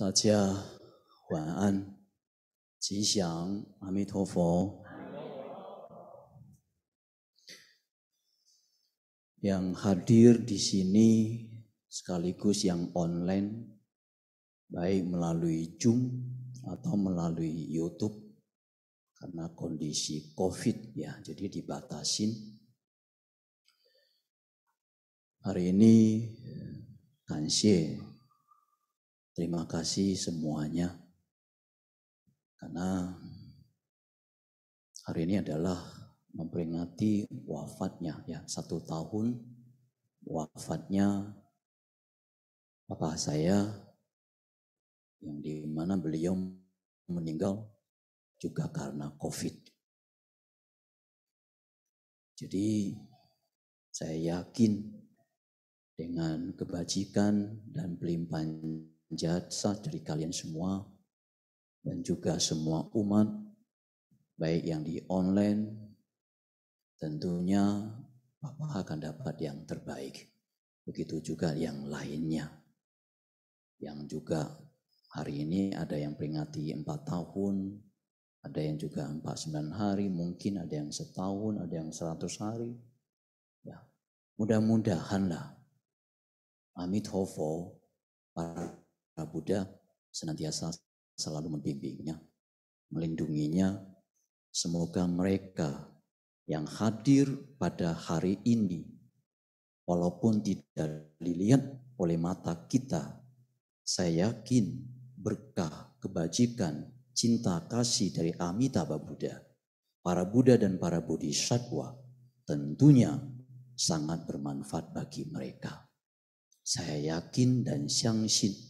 大家晚安，吉祥，阿弥陀佛。Yang hadir di sini sekaligus yang online, baik melalui Zoom atau melalui YouTube, karena kondisi COVID ya, jadi dibatasin. Hari ini, Kansie Terima kasih semuanya. Karena hari ini adalah memperingati wafatnya ya satu tahun wafatnya papa saya yang dimana beliau meninggal juga karena COVID. Jadi saya yakin dengan kebajikan dan pelimpahan jasa dari kalian semua dan juga semua umat baik yang di online tentunya bapa akan dapat yang terbaik begitu juga yang lainnya yang juga hari ini ada yang peringati empat tahun ada yang juga 49 hari, mungkin ada yang setahun, ada yang seratus hari. Ya, mudah-mudahanlah Amit Hofo para Buddha senantiasa selalu membimbingnya, melindunginya. Semoga mereka yang hadir pada hari ini, walaupun tidak dilihat oleh mata kita, saya yakin berkah, kebajikan, cinta kasih dari Amitabha Buddha, para Buddha dan para Bodhisattva tentunya sangat bermanfaat bagi mereka. Saya yakin dan siang sangsit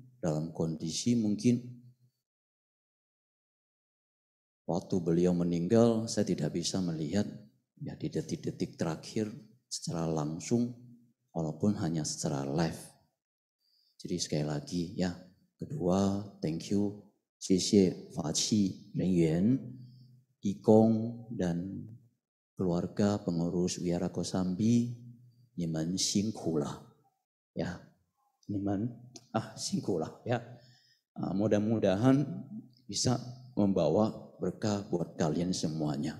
dalam kondisi mungkin waktu beliau meninggal saya tidak bisa melihat ya di detik-detik terakhir secara langsung walaupun hanya secara live. Jadi sekali lagi ya kedua thank you Sisi Faci Yuan Ikong dan keluarga pengurus wiara Kosambi, ya 你们啊辛苦了 ya. Ah, uh, ah, Mudah-mudahan bisa membawa berkah buat kalian semuanya.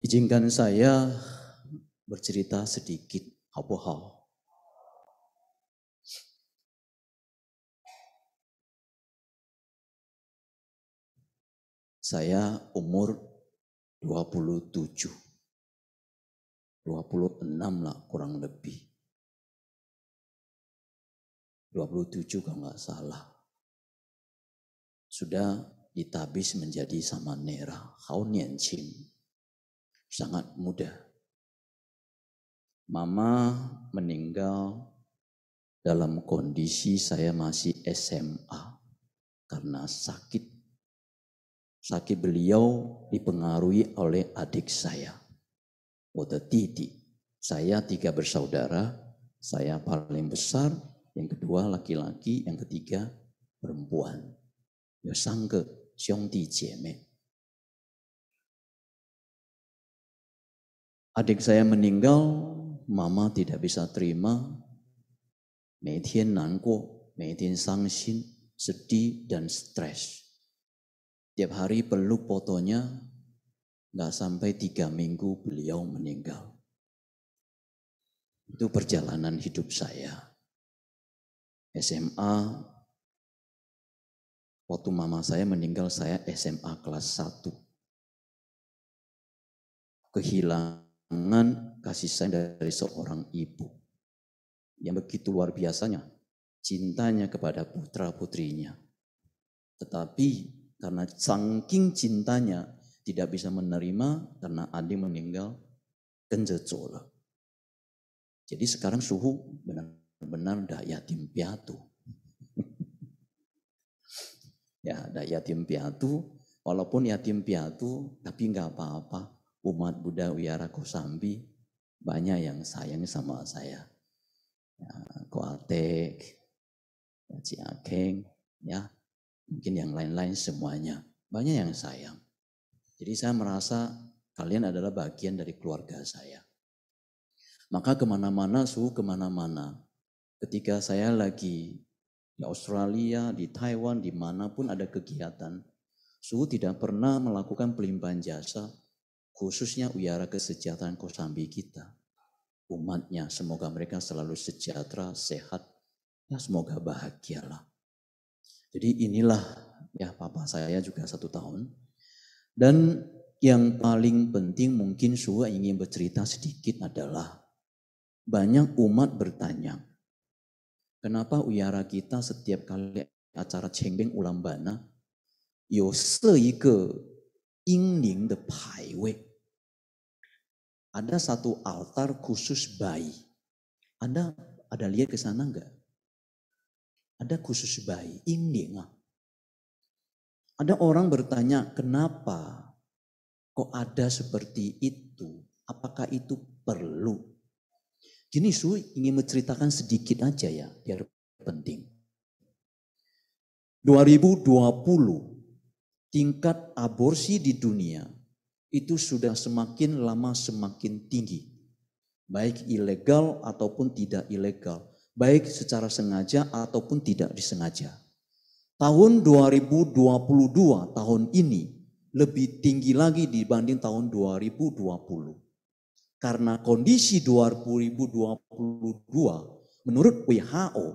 Izinkan saya bercerita sedikit, apa hal? Saya umur 27. 26 lah kurang lebih. 27 kalau nggak salah. Sudah ditabis menjadi sama nera. hao nianqing. Sangat muda. Mama meninggal dalam kondisi saya masih SMA karena sakit. Sakit beliau dipengaruhi oleh adik saya. Wada Titi. Saya tiga bersaudara, saya paling besar, yang kedua laki-laki, yang ketiga perempuan. Ya sangke, syongti jeme. Adik saya meninggal, mama tidak bisa terima. meitian nangko meitian sangsin, sedih dan stres. Tiap hari perlu fotonya, nggak sampai tiga minggu beliau meninggal. Itu perjalanan hidup saya. SMA waktu mama saya meninggal saya SMA kelas 1 kehilangan kasih sayang dari seorang ibu yang begitu luar biasanya cintanya kepada putra putrinya tetapi karena saking cintanya tidak bisa menerima karena adik meninggal kenjecola. Jadi sekarang suhu benar benar dah yatim piatu. ya, ada yatim piatu, walaupun yatim piatu, tapi nggak apa-apa. Umat Buddha Wiara Kosambi banyak yang sayang sama saya. Ya, Koatek, ya, Ciakeng, ya, mungkin yang lain-lain semuanya. Banyak yang sayang. Jadi saya merasa kalian adalah bagian dari keluarga saya. Maka kemana-mana, suhu kemana-mana, ketika saya lagi di Australia, di Taiwan, dimanapun ada kegiatan, Suhu tidak pernah melakukan pelimpahan jasa, khususnya Uyara Kesejahteraan Kosambi kita. Umatnya, semoga mereka selalu sejahtera, sehat, dan semoga bahagialah. Jadi inilah ya papa saya juga satu tahun. Dan yang paling penting mungkin Suhu ingin bercerita sedikit adalah banyak umat bertanya, Kenapa Uyara kita setiap kali acara ulang bana, Chengbeng ada satu altar khusus bayi. Anda ada lihat ke sana enggak? Ada khusus bayi, ingling ah. Ada orang bertanya, kenapa kok ada seperti itu? Apakah itu perlu? Gini su, ingin menceritakan sedikit aja ya, biar penting. 2020, tingkat aborsi di dunia itu sudah semakin lama semakin tinggi. Baik ilegal ataupun tidak ilegal. Baik secara sengaja ataupun tidak disengaja. Tahun 2022, tahun ini, lebih tinggi lagi dibanding tahun 2020. Karena kondisi 2022 menurut WHO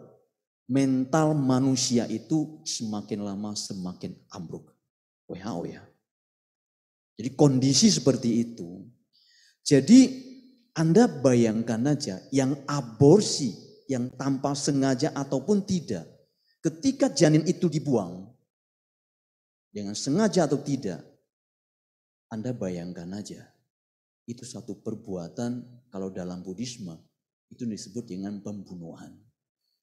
mental manusia itu semakin lama semakin ambruk. WHO ya. Jadi kondisi seperti itu. Jadi Anda bayangkan aja yang aborsi, yang tanpa sengaja ataupun tidak. Ketika janin itu dibuang, dengan sengaja atau tidak, Anda bayangkan aja itu satu perbuatan kalau dalam buddhisme itu disebut dengan pembunuhan.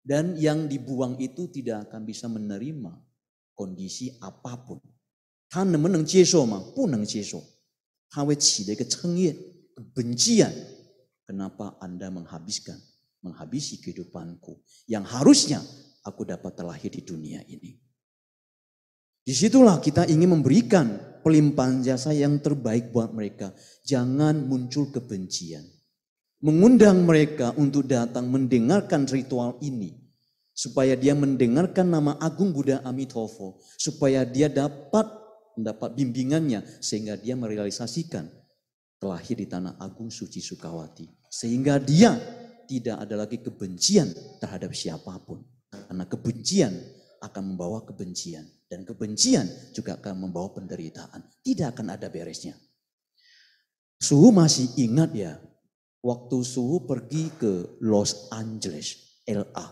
Dan yang dibuang itu tidak akan bisa menerima kondisi apapun. Kan kebencian. Kenapa Anda menghabiskan, menghabisi kehidupanku yang harusnya aku dapat terlahir di dunia ini? Disitulah kita ingin memberikan pelimpahan jasa yang terbaik buat mereka. Jangan muncul kebencian. Mengundang mereka untuk datang mendengarkan ritual ini. Supaya dia mendengarkan nama Agung Buddha Amitabha. Supaya dia dapat mendapat bimbingannya sehingga dia merealisasikan terlahir di tanah agung suci Sukawati. Sehingga dia tidak ada lagi kebencian terhadap siapapun. Karena kebencian akan membawa kebencian. Dan kebencian juga akan membawa penderitaan. Tidak akan ada beresnya. Suhu masih ingat ya, waktu Suhu pergi ke Los Angeles, LA.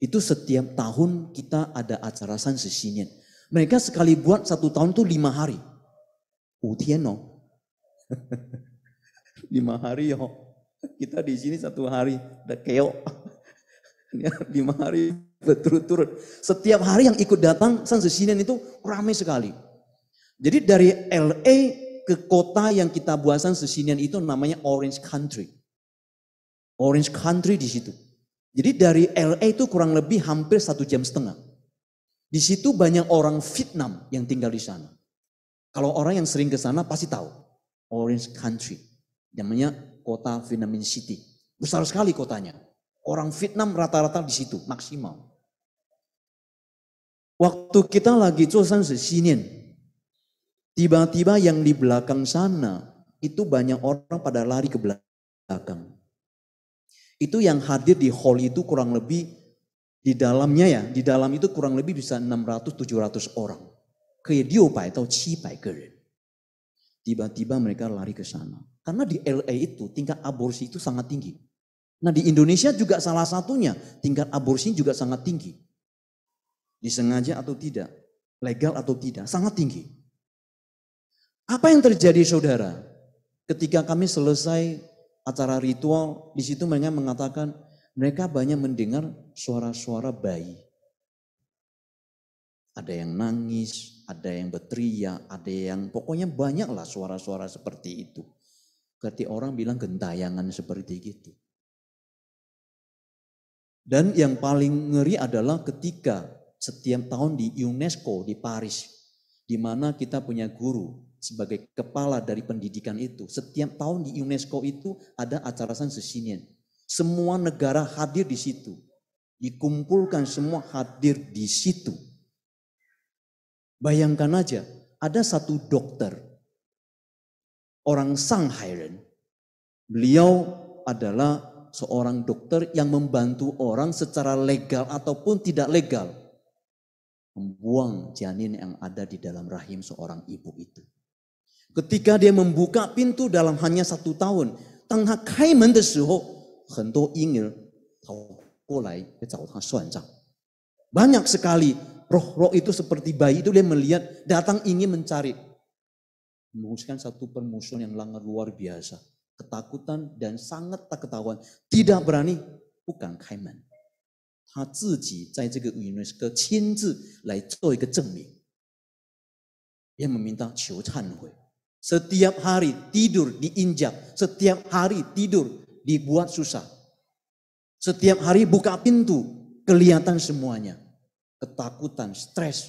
Itu setiap tahun kita ada acara San Sesinian. Mereka sekali buat satu tahun tuh lima hari. Utieno. lima hari yo. Kita di sini satu hari, udah keok ya, lima hari berturut-turut. Setiap hari yang ikut datang San Cecilian itu ramai sekali. Jadi dari LA ke kota yang kita buat San Cecilian itu namanya Orange Country. Orange Country di situ. Jadi dari LA itu kurang lebih hampir satu jam setengah. Di situ banyak orang Vietnam yang tinggal di sana. Kalau orang yang sering ke sana pasti tahu. Orange Country. Namanya kota Vietnam City. Besar sekali kotanya. Orang Vietnam rata-rata di situ maksimal. Waktu kita lagi cosan sesinian, tiba-tiba yang di belakang sana itu banyak orang pada lari ke belakang. Itu yang hadir di hall itu kurang lebih di dalamnya ya, di dalam itu kurang lebih bisa 600-700 orang. atau Tiba-tiba mereka lari ke sana. Karena di LA itu tingkat aborsi itu sangat tinggi. Nah di Indonesia juga salah satunya tingkat aborsi juga sangat tinggi. Disengaja atau tidak, legal atau tidak, sangat tinggi. Apa yang terjadi saudara? Ketika kami selesai acara ritual, di situ mereka mengatakan mereka banyak mendengar suara-suara bayi. Ada yang nangis, ada yang berteriak, ada yang pokoknya banyaklah suara-suara seperti itu. Ketika orang bilang gentayangan seperti itu. Dan yang paling ngeri adalah ketika setiap tahun di UNESCO di Paris, di mana kita punya guru sebagai kepala dari pendidikan itu. Setiap tahun di UNESCO itu ada acara San Sesinian. Semua negara hadir di situ. Dikumpulkan semua hadir di situ. Bayangkan aja, ada satu dokter, orang Shanghai, beliau adalah seorang dokter yang membantu orang secara legal ataupun tidak legal membuang janin yang ada di dalam rahim seorang ibu itu. Ketika dia membuka pintu dalam hanya satu tahun, banyak sekali roh-roh itu seperti bayi itu dia melihat datang ingin mencari mengusirkan satu permusuhan yang sangat luar biasa ketakutan dan sangat tak ketahuan, tidak berani, bukan berani, UNESCO 亲自来做一个证明。Dia Setiap hari tidur diinjak, setiap hari tidur dibuat susah. Setiap hari buka pintu, kelihatan semuanya. Ketakutan, stres.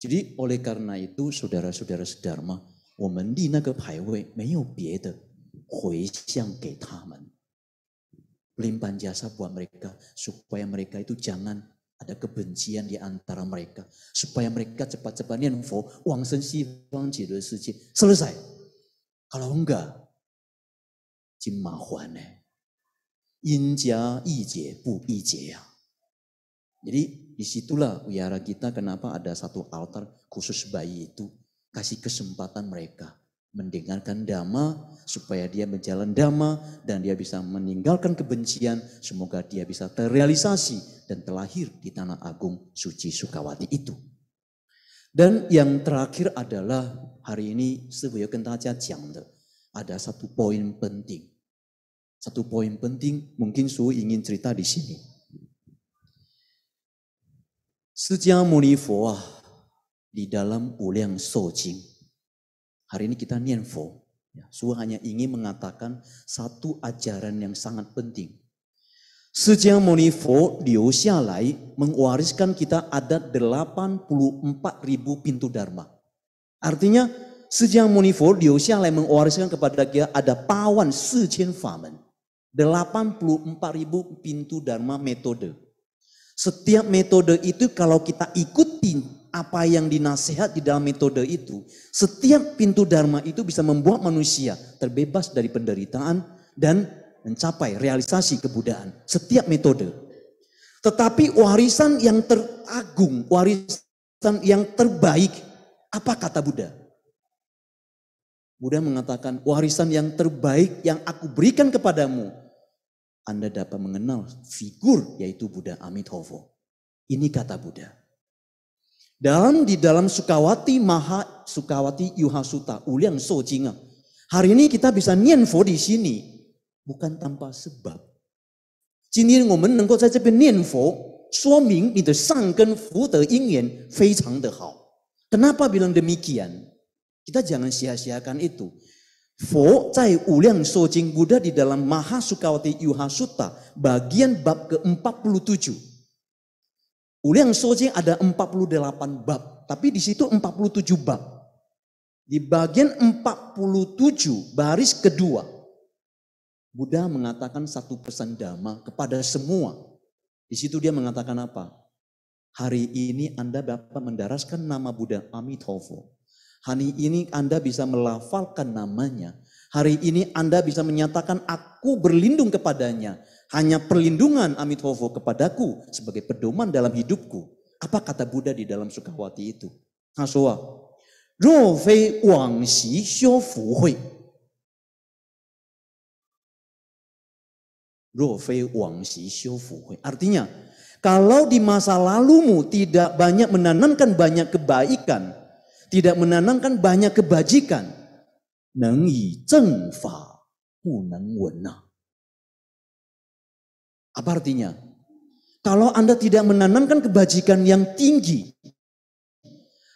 Jadi oleh karena itu saudara-saudara sedharma, 我们立那个牌位没有别的，回向给他们。Limpahan jasa buat mereka supaya mereka itu jangan ada kebencian di antara mereka supaya mereka cepat-cepat nianfo wang sen si wang ji de shi selesai. Kalau enggak, jin ma huan ne. Yin jia yi jie bu yi jie ya. Jadi disitulah wihara kita kenapa ada satu altar khusus bayi itu Kasih kesempatan mereka mendengarkan dhamma supaya dia berjalan dhamma dan dia bisa meninggalkan kebencian semoga dia bisa terrealisasi dan terlahir di tanah agung suci Sukawati itu dan yang terakhir adalah hari ini Sibuyo Kentaja Jiang ada satu poin penting satu poin penting mungkin Su ingin cerita di sini Sejak Muni di dalam uliang sojing. Hari ini kita nianfo. Ya, Suha hanya ingin mengatakan satu ajaran yang sangat penting. Sejak Monifo usia lai mewariskan kita ada 84 ribu pintu Dharma. Artinya sejak Monifo usia lai mewariskan kepada kita ada pawan sejen famen. 84 ribu pintu Dharma metode. Setiap metode itu kalau kita ikut apa yang dinasehat di dalam metode itu, setiap pintu dharma itu bisa membuat manusia terbebas dari penderitaan dan mencapai realisasi kebudayaan. Setiap metode. Tetapi warisan yang teragung, warisan yang terbaik, apa kata Buddha? Buddha mengatakan warisan yang terbaik yang aku berikan kepadamu. Anda dapat mengenal figur yaitu Buddha Amitabha. Ini kata Buddha. Dan di dalam Sukawati Maha Sukawati Yuhasuta Uliang Sojing. Hari ini kita bisa nianfo di sini bukan tanpa sebab. nianfo, sang de hao. Kenapa bilang demikian? Kita jangan sia-siakan itu. Fo Cai Uliang Sojing Buddha di dalam Maha Sukawati bagian bab ke-47. Uliang Soji ada 48 bab, tapi di situ 47 bab. Di bagian 47 baris kedua, Buddha mengatakan satu pesan dhamma kepada semua. Di situ dia mengatakan apa? Hari ini Anda dapat mendaraskan nama Buddha Amitabha. Hari ini Anda bisa melafalkan namanya. Hari ini Anda bisa menyatakan aku berlindung kepadanya. Hanya perlindungan Amitovo kepadaku sebagai pedoman dalam hidupku. Apa kata Buddha di dalam Sukawati itu? Nah, Rofei wang xi xiu fu hui. Rofei wang xi hui. Artinya, kalau di masa lalumu tidak banyak menanamkan banyak kebaikan, tidak menanamkan banyak kebajikan, neng yi zeng fa neng wen na. Apa artinya? Kalau Anda tidak menanamkan kebajikan yang tinggi,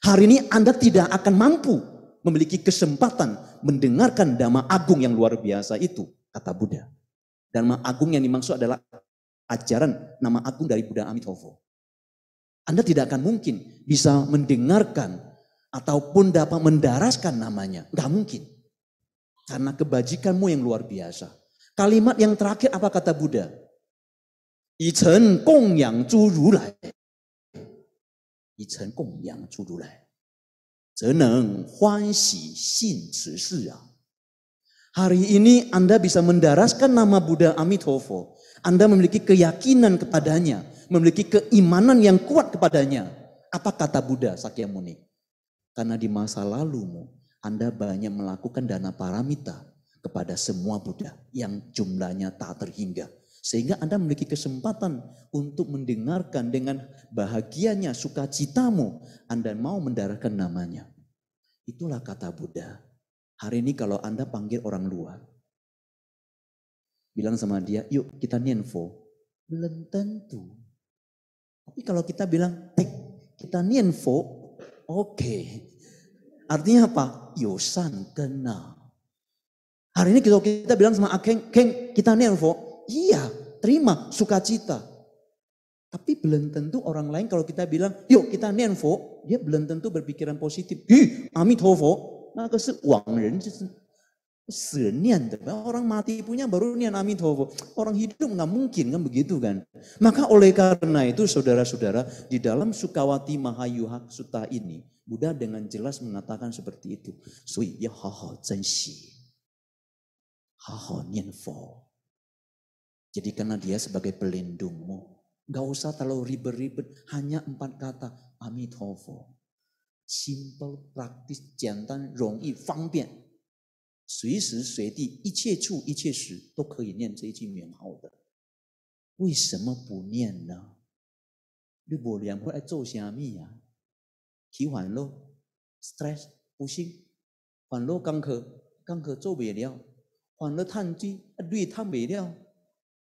hari ini Anda tidak akan mampu memiliki kesempatan mendengarkan dhamma agung yang luar biasa itu, kata Buddha. Dhamma agung yang dimaksud adalah ajaran nama agung dari Buddha Amitabha. Anda tidak akan mungkin bisa mendengarkan ataupun dapat mendaraskan namanya. Gak mungkin. Karena kebajikanmu yang luar biasa. Kalimat yang terakhir apa kata Buddha? 以臣供养诸如来，以臣供养诸如来，则能欢喜信此事啊。Hari ini Anda bisa mendaraskan nama Buddha Amitofo. Anda memiliki keyakinan kepadanya, memiliki keimanan yang kuat kepadanya. Apa kata Buddha Sakyamuni? Karena di masa lalumu Anda banyak melakukan dana paramita kepada semua Buddha yang jumlahnya tak terhingga. Sehingga Anda memiliki kesempatan untuk mendengarkan dengan bahagianya sukacitamu. Anda mau mendarahkan namanya. Itulah kata Buddha. Hari ini kalau Anda panggil orang luar. Bilang sama dia, yuk kita nienfo. Belum tentu. Tapi kalau kita bilang, tek, kita nienfo, oke. Okay. Artinya apa? Yosan kenal. Hari ini kalau kita bilang sama Akeng, Keng, kita nienfo, Iya, terima sukacita. Tapi belum tentu orang lain kalau kita bilang, yuk kita nenfo, dia belum tentu berpikiran positif. Ih, amit hofo, ren, Senian, orang mati punya baru nian amit Orang hidup nggak mungkin kan begitu kan. Maka oleh karena itu saudara-saudara di dalam Sukawati Mahayuha Suta ini Buddha dengan jelas mengatakan seperti itu. Sui ya ha ha zhen Ha ha nian jadi karena dia sebagai pelindungmu, gak usah terlalu ribet-ribet, hanya empat kata, a m i t a b h Simple, praktik, 简单容易方便，随时随地一切处一切时都可以念这一句名号的。为什么不念呢？你我两个人做虾米呀？烦了，stress，不心，烦了干咳，干咳做不了，烦了叹气，啊，对叹不了。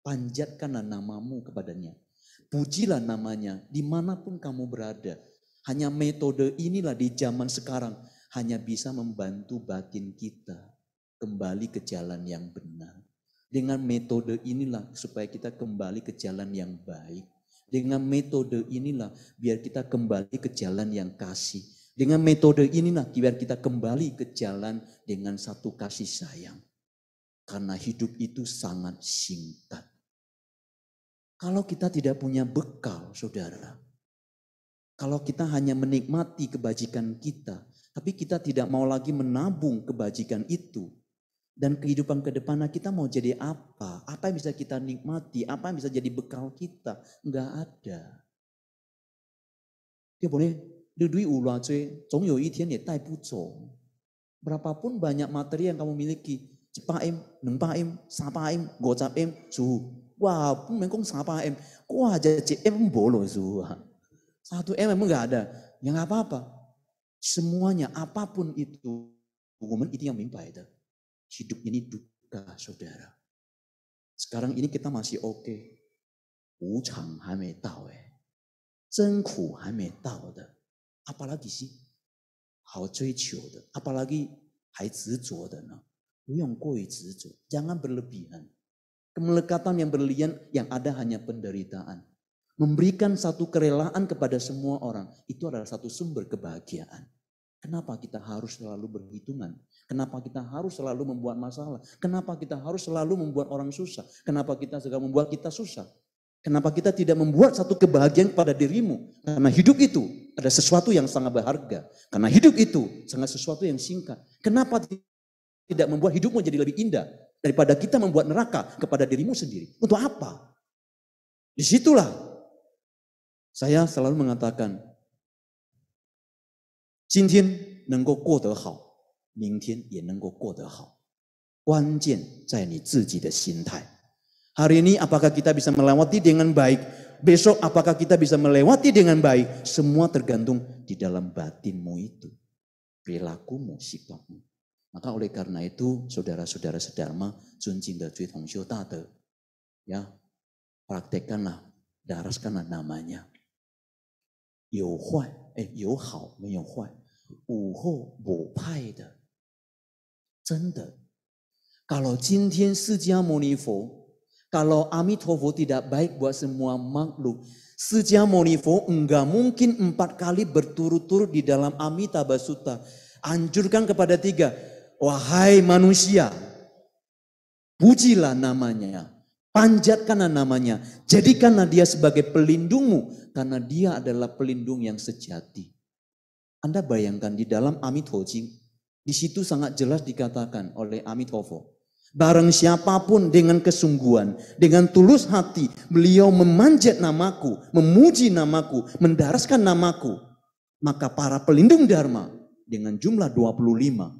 Panjatkanlah namamu kepadanya. Pujilah namanya dimanapun kamu berada. Hanya metode inilah di zaman sekarang hanya bisa membantu batin kita kembali ke jalan yang benar. Dengan metode inilah supaya kita kembali ke jalan yang baik. Dengan metode inilah biar kita kembali ke jalan yang kasih. Dengan metode inilah biar kita kembali ke jalan dengan satu kasih sayang. Karena hidup itu sangat singkat. Kalau kita tidak punya bekal, saudara, kalau kita hanya menikmati kebajikan kita, tapi kita tidak mau lagi menabung kebajikan itu, dan kehidupan ke depannya kita mau jadi apa? Apa yang bisa kita nikmati? Apa yang bisa jadi bekal kita? Enggak ada. Dia boleh dudui ulah cuy, cong you tian ye ya tai Berapapun banyak materi yang kamu miliki, cepaim, nempaim, sapaim, gocapim, suhu. Wah, mengkong sapa M? Ku aja M, em bolos Satu M, emang enggak ada. Ya nggak apa-apa. Semuanya apapun itu, hukuman itu yang mimpi itu. Hidup ini duka, saudara. Sekarang ini kita masih oke. Eh. Eh. Okay. Eh. Jangan berlebihan。Kemelekatan yang berlian yang ada hanya penderitaan. Memberikan satu kerelaan kepada semua orang. Itu adalah satu sumber kebahagiaan. Kenapa kita harus selalu berhitungan? Kenapa kita harus selalu membuat masalah? Kenapa kita harus selalu membuat orang susah? Kenapa kita segala membuat kita susah? Kenapa kita tidak membuat satu kebahagiaan pada dirimu? Karena hidup itu ada sesuatu yang sangat berharga. Karena hidup itu sangat sesuatu yang singkat. Kenapa tidak membuat hidupmu jadi lebih indah? Daripada kita membuat neraka kepada dirimu sendiri. Untuk apa? Disitulah saya selalu mengatakan, Jintian nenggo kuo de hao, ming ye nenggo kuo de hao. Guanjian zai ni ziji de sintai. Hari ini apakah kita bisa melewati dengan baik? Besok apakah kita bisa melewati dengan baik? Semua tergantung di dalam batinmu itu. Perilakumu, sikapmu. Maka oleh karena itu saudara-saudara sedharma Sun De Cui Tong Xiu ya praktekkanlah, daraskanlah namanya. Yu huai, eh yu hao, men yu huai. Wu hou bu pai de. 真的, kalau jintian Sijia Muni Fo, kalau Amitofo tidak baik buat semua makhluk, Sejah Muni Fo enggak mungkin empat kali berturut-turut di dalam Amitabha Sutta. Anjurkan kepada tiga. Wahai manusia, pujilah namanya, panjatkanlah namanya, jadikanlah dia sebagai pelindungmu, karena dia adalah pelindung yang sejati. Anda bayangkan di dalam Amit Hojing, di situ sangat jelas dikatakan oleh Amit Hovo, Barang siapapun dengan kesungguhan, dengan tulus hati, beliau memanjat namaku, memuji namaku, mendaraskan namaku. Maka para pelindung Dharma dengan jumlah 25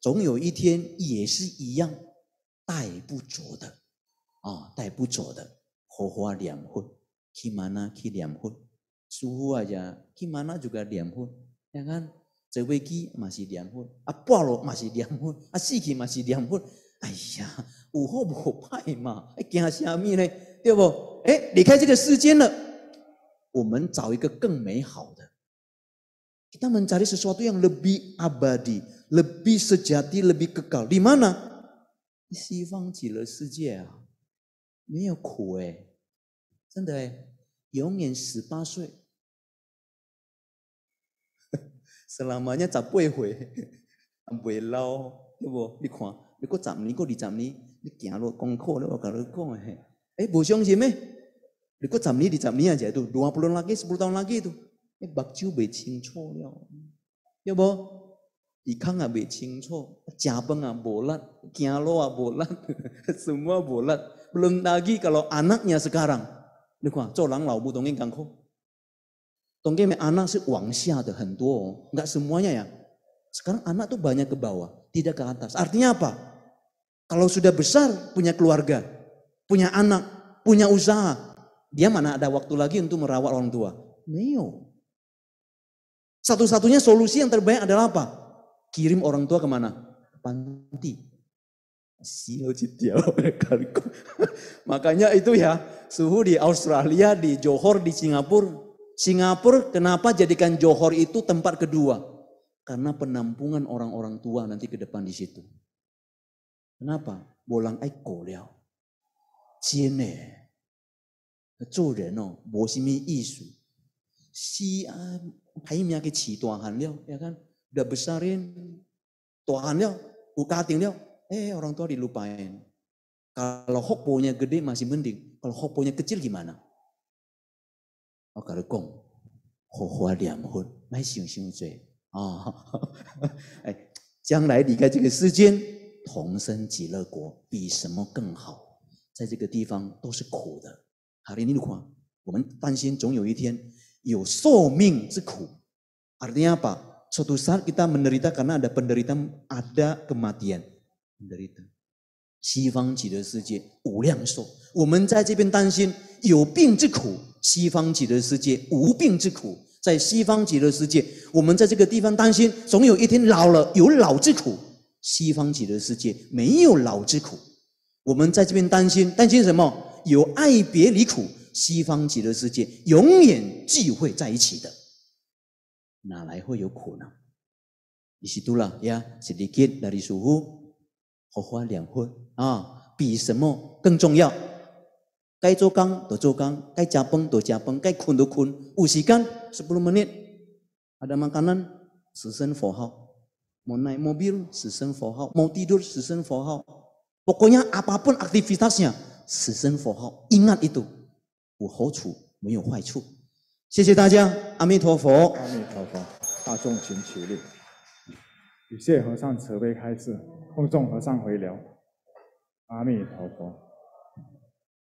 总有一天也是一样带不走的啊，带不走的。火花两分，起码呢，去两分；收啊，也，起码呢，就 u 两分。你看，再飞机嘛是两分；啊，破了，嘛是两分；啊，是给，嘛是两分。哎呀，有好无坏嘛，还惊什么呢？对不？哎，离开这个世间了，我们找一个更美好的。他们在 a m 说，n c 比阿 i s lebih abadi。更真实，更可靠。在哪里？西方极乐世界啊，没有苦哎，真的哎，永远十八岁。是啦嘛，你十八岁，未 老，对不？你看，你过十年，过二十年，你走路、功课，我跟你讲哎，哎，不相信咩？你过十年、二十年啊，再多，二十多年，十一年，十一年，哎，白珠贝成就了，对不？bolat? bolat, bolat. semua Belum lagi kalau anaknya sekarang, anak sekarang，你看做人老母同样艰苦。同样，anak 是往下的很多哦，nggak semuanya ya. Sekarang anak tuh banyak ke bawah, tidak ke atas. Artinya apa? Kalau sudah besar, punya keluarga, punya anak, punya usaha, dia mana ada waktu lagi untuk merawat orang tua? Neo. Satu-satunya solusi yang terbaik adalah apa? kirim orang tua kemana? Panti. Makanya itu ya, suhu di Australia, di Johor, di Singapura. Singapura kenapa jadikan Johor itu tempat kedua? Karena penampungan orang-orang tua nanti ke depan di situ. Kenapa? Bolang eko liao. Cine. Zhu ren no, bo Si ah, hai miya ke qi duan liao, ya kan? da besarin tuahannya ukatingnya eh orang tua dilupain kalau hok punya gede masih mendik kalau hok punya kecil gimana aku katakan hokwa liam hok mai sian sian cai ah 哎将来离开这个世间同生极乐国比什么更好在这个地方都是苦的阿莲尼的话我们担心总有一天有受命之苦阿莲阿爸 satu saat kita menderita karena ada penderitaan ada kematian penderita. 西方极乐世界无量寿，我们在这边担心有病之苦。西方极乐世界无病之苦。在西方极乐世界，我们在这个地方担心总有一天老了有老之苦。西方极乐世界没有老之苦。我们在这边担心担心什么？有爱别离苦。西方极乐世界永远聚会在一起的。哪来会有苦呢？disitulah ya sedikit dari suhu hohua liang hui ah bi semo zhong yao gai gang gang gai jia jia gai kun kun 10 menit ada makanan sesen fohao mau naik mobil sesen fohao mau tidur sesen fohao pokoknya apapun aktivitasnya sesen fohao ingat itu wu hou chu, 没有坏处谢谢大家，阿弥陀佛。阿弥陀佛，大众请起立。谢和尚慈悲开示，众和尚回聊。阿弥陀佛。